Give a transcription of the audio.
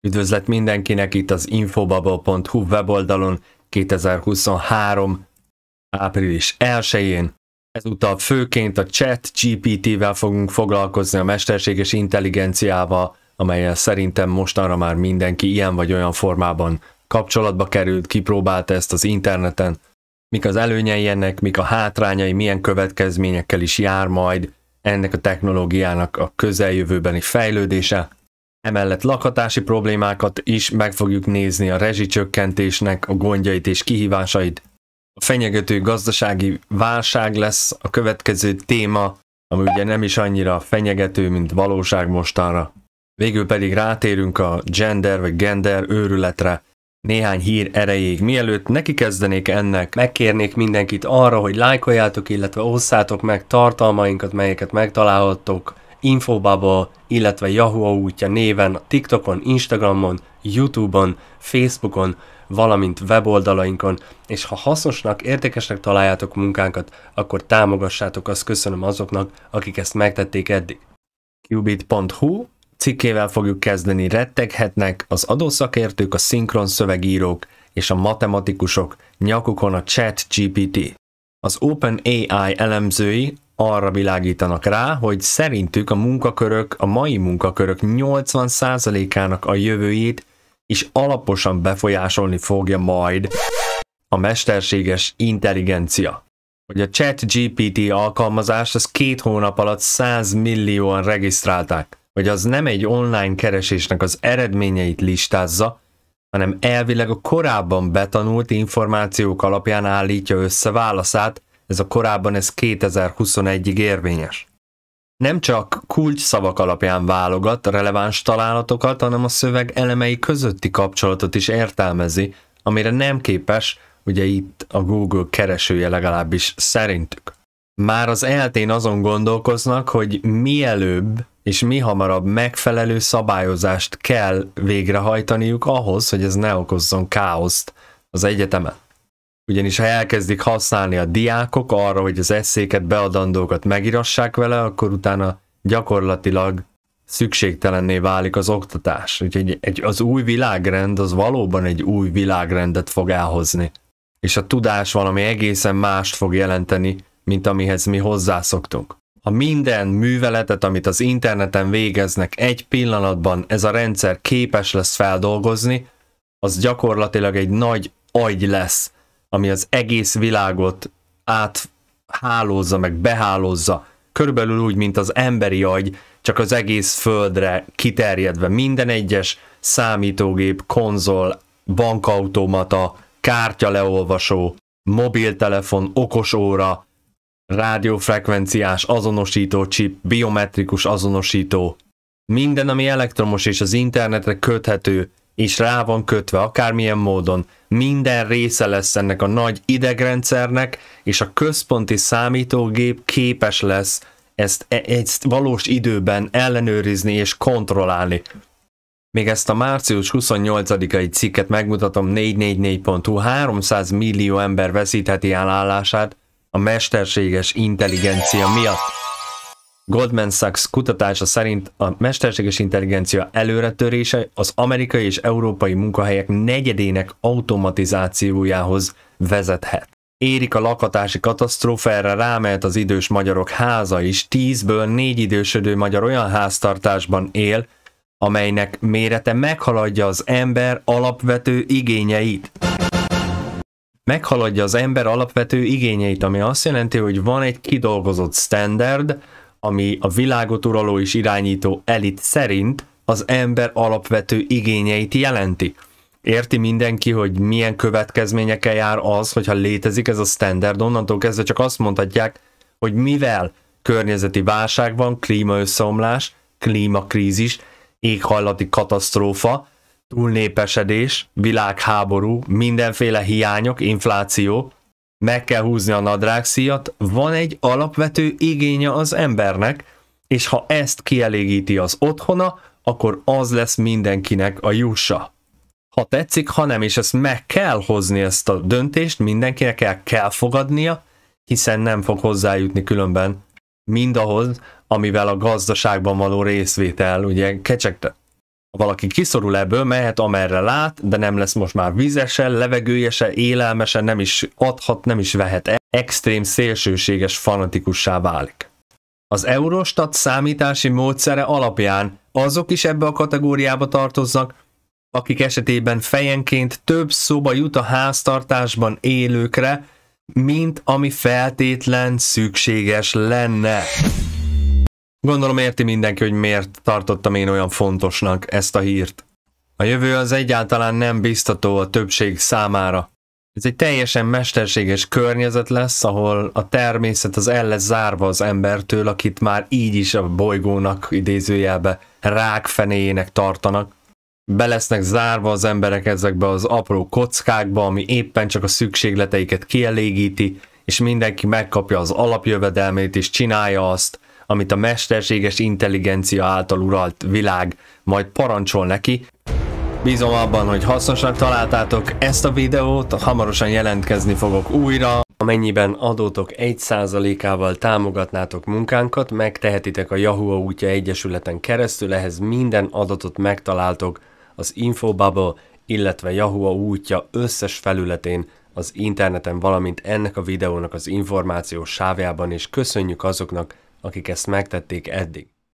Üdvözlet mindenkinek itt az infobubble.hu weboldalon 2023. április 1-én. Ezúttal főként a chat GPT-vel fogunk foglalkozni a mesterséges intelligenciával, amelyel szerintem mostanra már mindenki ilyen vagy olyan formában kapcsolatba került, kipróbálta ezt az interneten. Mik az előnyei ennek, mik a hátrányai, milyen következményekkel is jár majd ennek a technológiának a közeljövőbeni fejlődése, Emellett lakhatási problémákat is meg fogjuk nézni a rezsicsökkentésnek a gondjait és kihívásait. A fenyegető gazdasági válság lesz a következő téma, ami ugye nem is annyira fenyegető, mint valóság mostanra. Végül pedig rátérünk a gender vagy gender őrületre, néhány hír erejéig. Mielőtt neki kezdenék ennek, megkérnék mindenkit arra, hogy lájkoljátok, illetve osszátok meg tartalmainkat, melyeket megtalálhattok Infobubble, illetve Yahoo útja néven TikTokon, Instagramon, Youtube-on, Facebookon, valamint weboldalainkon, és ha hasznosnak, értékesnek találjátok munkánkat, akkor támogassátok, azt köszönöm azoknak, akik ezt megtették eddig. Qubit.hu cikkével fogjuk kezdeni retteghetnek az adószakértők, a szinkron szövegírók és a matematikusok nyakukon a chat GPT. Az OpenAI elemzői arra világítanak rá, hogy szerintük a munkakörök, a mai munkakörök 80%-ának a jövőjét is alaposan befolyásolni fogja majd a mesterséges intelligencia. Hogy a chat GPT alkalmazást az két hónap alatt 100 millióan regisztrálták, hogy az nem egy online keresésnek az eredményeit listázza, hanem elvileg a korábban betanult információk alapján állítja össze válaszát, ez a korábban ez 2021-ig érvényes. Nem csak kulcs szavak alapján válogat releváns találatokat, hanem a szöveg elemei közötti kapcsolatot is értelmezi, amire nem képes, ugye itt a Google keresője legalábbis szerintük. Már az eltén azon gondolkoznak, hogy mielőbb és mi hamarabb megfelelő szabályozást kell végrehajtaniuk ahhoz, hogy ez ne okozzon káoszt az egyetemen. Ugyanis ha elkezdik használni a diákok arra, hogy az eszéket, beadandókat megírassák vele, akkor utána gyakorlatilag szükségtelenné válik az oktatás. Úgyhogy egy, az új világrend az valóban egy új világrendet fog elhozni. És a tudás valami egészen mást fog jelenteni, mint amihez mi hozzászoktunk a minden műveletet, amit az interneten végeznek egy pillanatban ez a rendszer képes lesz feldolgozni, az gyakorlatilag egy nagy agy lesz, ami az egész világot áthálózza, meg behálózza. Körülbelül úgy, mint az emberi agy, csak az egész földre kiterjedve. Minden egyes számítógép, konzol, bankautomata, kártyaleolvasó, mobiltelefon, okosóra, rádiófrekvenciás azonosító chip, biometrikus azonosító, minden, ami elektromos és az internetre köthető, és rá van kötve akármilyen módon, minden része lesz ennek a nagy idegrendszernek, és a központi számítógép képes lesz ezt, ezt valós időben ellenőrizni és kontrollálni. Még ezt a március 28-ai cikket megmutatom 444.hu, 300 millió ember veszítheti el állását, a mesterséges intelligencia miatt. Goldman Sachs kutatása szerint a mesterséges intelligencia előretörése az amerikai és európai munkahelyek negyedének automatizációjához vezethet. Érik a lakatási katasztrófára rámehet az idős magyarok háza is, tízből négy idősödő magyar olyan háztartásban él, amelynek mérete meghaladja az ember alapvető igényeit meghaladja az ember alapvető igényeit, ami azt jelenti, hogy van egy kidolgozott standard, ami a világot uraló és irányító elit szerint az ember alapvető igényeit jelenti. Érti mindenki, hogy milyen következményekkel jár az, hogyha létezik ez a standard, onnantól kezdve csak azt mondhatják, hogy mivel környezeti válság van, klímaösszeomlás, klímakrízis, éghajlati katasztrófa, túlnépesedés, világháború, mindenféle hiányok, infláció, meg kell húzni a nadrágszíjat, van egy alapvető igénye az embernek, és ha ezt kielégíti az otthona, akkor az lesz mindenkinek a jussa. Ha tetszik, ha nem, és ezt meg kell hozni ezt a döntést, mindenkinek el kell fogadnia, hiszen nem fog hozzájutni különben mindahhoz, amivel a gazdaságban való részvétel ugye kecsegtet. Ha valaki kiszorul ebből, mehet amerre lát, de nem lesz most már vízesen, levegőjesen, élelmesen, nem is adhat, nem is vehet el. Extrém szélsőséges fanatikussá válik. Az Eurostat számítási módszere alapján azok is ebbe a kategóriába tartoznak, akik esetében fejenként több szoba jut a háztartásban élőkre, mint ami feltétlen szükséges lenne. Gondolom érti mindenki, hogy miért tartottam én olyan fontosnak ezt a hírt. A jövő az egyáltalán nem biztató a többség számára. Ez egy teljesen mesterséges környezet lesz, ahol a természet az el lesz zárva az embertől, akit már így is a bolygónak idézőjelbe rákfenéjének tartanak. Belesznek zárva az emberek ezekbe az apró kockákba, ami éppen csak a szükségleteiket kielégíti, és mindenki megkapja az alapjövedelmét és csinálja azt, amit a mesterséges intelligencia által uralt világ majd parancsol neki. Bízom abban, hogy hasznosnak találtátok ezt a videót, hamarosan jelentkezni fogok újra. Amennyiben adótok 1%-ával támogatnátok munkánkat, megtehetitek a Yahoo útja egyesületen keresztül, ehhez minden adatot megtaláltok az Infobubble, illetve Yahoo útja összes felületén az interneten, valamint ennek a videónak az információs sávjában, és köszönjük azoknak, akik ezt megtették eddig.